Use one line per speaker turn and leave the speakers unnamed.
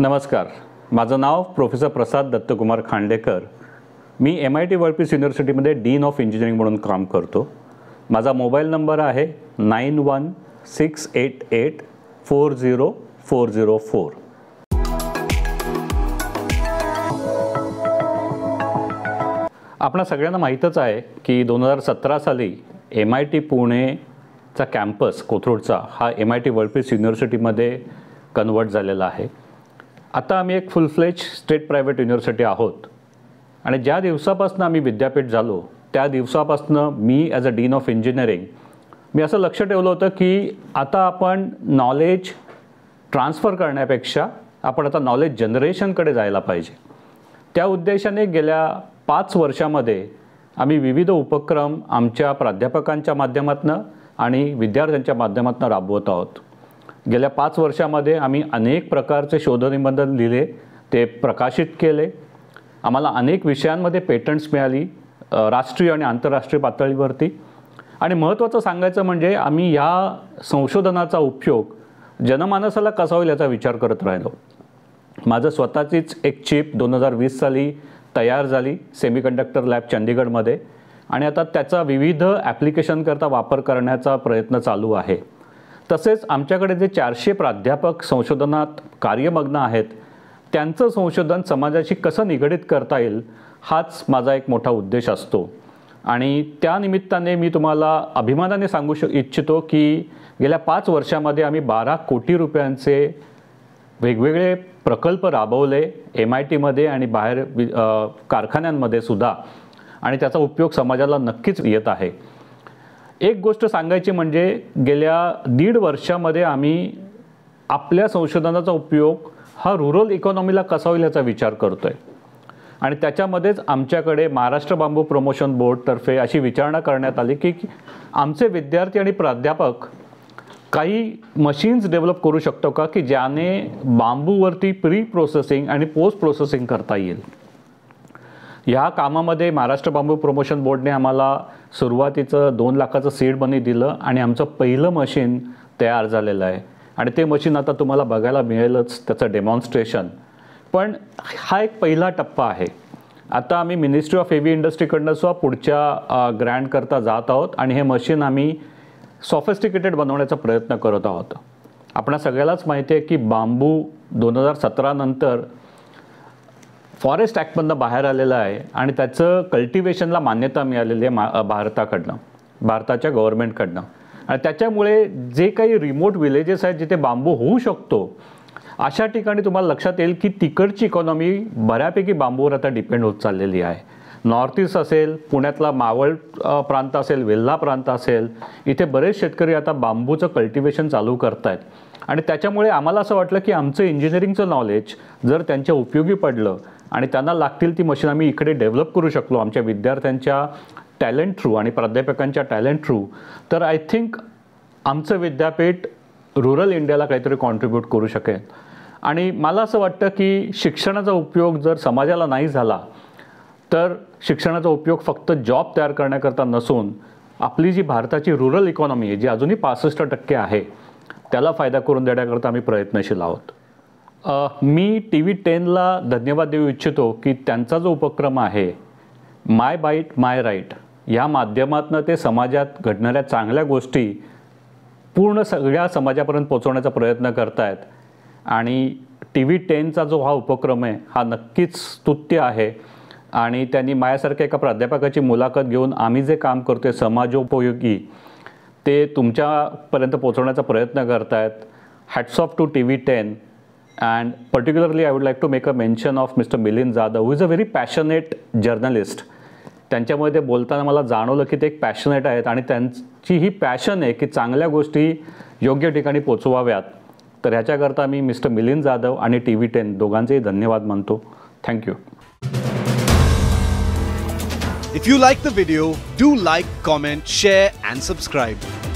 नमस्कार माझं नाव प्रोफेसर प्रसाद दत्तकुमार खांडेकर मी M I T World Peace युनिव्हर्सिटीमध्ये डीन ऑफ इंजिनिअरिंग म्हणून काम करतो माझा मोबाईल नंबर आहे nine one six eight eight four zero four zero four आपणा सगळ्यांना माहीतच आहे की दोन हजार सतरा साली एम आय टी पुणेचा कॅम्पस कोथरूडचा हा M I T World Peace युनिव्हर्सिटीमध्ये कन्वर्ट झालेला आहे आता आम्ही एक फुल फ्लेज स्टेट प्रायव्हेट युनिव्हर्सिटी आहोत आणि ज्या दिवसापासून आम्ही विद्यापीठ झालो त्या दिवसापासून मी as a dean of engineering मी असं लक्ष ठेवलं होतं की आता आपण नॉलेज ट्रान्सफर करण्यापेक्षा आपण आता नॉलेज जनरेशनकडे जायला पाहिजे त्या उद्देशाने गेल्या पाच वर्षामध्ये आम्ही विविध उपक्रम आमच्या प्राध्यापकांच्या माध्यमातून आणि विद्यार्थ्यांच्या माध्यमातून राबवत आहोत गेल्या पाच वर्षामध्ये आम्ही अनेक प्रकारचे शोधनिबंध लिहिले ते प्रकाशित केले आम्हाला अनेक विषयांमध्ये पेटंट्स मिळाली राष्ट्रीय आणि आंतरराष्ट्रीय पातळीवरती आणि महत्त्वाचं सांगायचं म्हणजे आम्ही या संशोधनाचा उपयोग जनमानसाला कसा होईल याचा विचार करत राहिलो माझं स्वतःचीच एक चिप दोन हजार वीस साली तयार झाली सेमी कंडक्टर लॅब चंदीगडमध्ये आणि आता त्याचा विविध ॲप्लिकेशनकरता वापर करण्याचा प्रयत्न चालू आहे तसेच आमच्याकडे जे चारशे प्राध्यापक संशोधनात कार्यमग्न आहेत त्यांचं संशोधन समाजाशी कसं निगडीत करता येईल हाच माझा एक मोठा उद्देश असतो आणि त्यानिमित्ताने मी तुम्हाला अभिमानाने सांगू श इच्छितो की गेल्या पाच वर्षामध्ये आम्ही बारा कोटी रुपयांचे वेगवेगळे प्रकल्प राबवले एम आय टीमध्ये आणि बाहेर कारखान्यांमध्ये सुद्धा आणि त्याचा उपयोग समाजाला नक्कीच येत आहे एक गोष्ट सांगायची म्हणजे गेल्या दीड वर्षामध्ये आम्ही आपल्या संशोधनाचा उपयोग हा रुरल इकॉनॉमीला कसा होईल याचा विचार करतो आहे आणि त्याच्यामध्येच आमच्याकडे महाराष्ट्र बांबू प्रमोशन बोर्डतर्फे अशी विचारणा करण्यात आली की आमचे विद्यार्थी आणि प्राध्यापक काही मशीन्स डेव्हलप करू शकतो का की ज्याने बांबूवरती प्री प्रोसेसिंग आणि पोस्ट प्रोसेसिंग करता येईल ह्या कामामध्ये महाराष्ट्र बांबू प्रमोशन बोर्डने आम्हाला सुरुवातीचं दोन लाखाचं सीड मनी दिलं आणि आमचं पहिलं मशीन तयार झालेलं आहे आणि ते मशीन आता तुम्हाला बघायला मिळेलच त्याचं डेमॉन्स्ट्रेशन पण हा एक पहिला टप्पा आहे आता आम्ही मिनिस्ट्री ऑफ हेवी इंडस्ट्रीकडनं सुद्धा पुढच्या ग्रँडकरता जात आहोत आणि हे मशीन आम्ही सॉफिस्टिकेटेड बनवण्याचा प्रयत्न करत आहोत आपणा सगळ्यालाच माहिती आहे की बांबू दोन हजार सतरानंतर फॉरेस्ट ॲक्टमधनं बाहेर आलेलं आहे आणि त्याचं कल्टिवेशनला मान्यता मिळालेली आहे मा भारताकडनं भारताच्या गव्हर्नमेंटकडनं आणि त्याच्यामुळे जे काही रिमोट विलेजेस आहेत जिथे बांबू होऊ शकतो अशा ठिकाणी तुम्हाला लक्षात येईल की तिकडची इकॉनॉमी बऱ्यापैकी बांबूवर आता डिपेंड होत चाललेली आहे नॉर्थ ईस्ट असेल पुण्यातला मावळ प्रांत असेल वेल्हा प्रांत असेल इथे बरेच शेतकरी आता बांबूचं कल्टिवेशन चालू करत आहेत आणि त्याच्यामुळे आम्हाला असं वाटलं की आमचं इंजिनिअरिंगचं नॉलेज जर त्यांच्या उपयोगी पडलं आणि त्यांना लागतील ती मशीन आम्ही इकडे डेव्हलप करू शकलो आमच्या विद्यार्थ्यांच्या टॅलेंट थ्रू आणि प्राध्यापकांच्या टॅलेंट थ्रू तर आय थिंक आमचं विद्यापीठ रुरल इंडियाला काहीतरी कॉन्ट्रीब्यूट करू शकेल आणि मला असं वाटतं की शिक्षणाचा उपयोग जर समाजाला नाही झाला तर शिक्षणाचा उपयोग फक्त जॉब तयार करण्याकरता नसून आपली जी भारताची रुरल इकॉनॉमी आहे जी अजूनही पासष्ट टक्के आहे त्याला फायदा करून देण्याकरता आम्ही प्रयत्नशील आहोत मी टी व्ही टेनला धन्यवाद देऊ इच्छितो की त्यांचा जो उपक्रम आहे माय बाईट माय राईट ह्या माध्यमातनं ते समाजात घडणाऱ्या चांगल्या गोष्टी पूर्ण सगळ्या समाजापर्यंत पोचवण्याचा प्रयत्न करतायत आणि टी व्ही टेनचा जो हा उपक्रम आहे हा नक्कीच स्तुत्य आहे आणि त्यांनी मायासारख्या एका प्राध्यापकाची मुलाखत घेऊन आम्ही जे काम करतो आहे समाजोपयोगी ते तुमच्यापर्यंत पोचवण्याचा प्रयत्न करतायत hats off to T V ten And particularly, I would like to make a mention of Mr. Milin Zadav, who is a very passionate journalist. त्यांच्यामुळे ते बोलताना मला जाणवलं की ते एक पॅशनेट आहेत आणि त्यांची ही पॅशन आहे की चांगल्या गोष्टी योग्य ठिकाणी पोचवाव्यात तर ह्याच्याकरता मी मिस्टर मिलिंद जाधव आणि टी व्ही टेन दोघांचेही धन्यवाद मानतो thank you if you like the video do like comment share and subscribe